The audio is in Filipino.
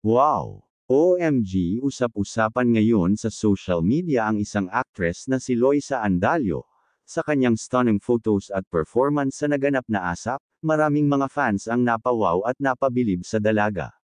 Wow! OMG usap-usapan ngayon sa social media ang isang actress na si Loisa Andalio. Sa kanyang stunning photos at performance sa naganap na asap, maraming mga fans ang napawaw at napabilib sa dalaga.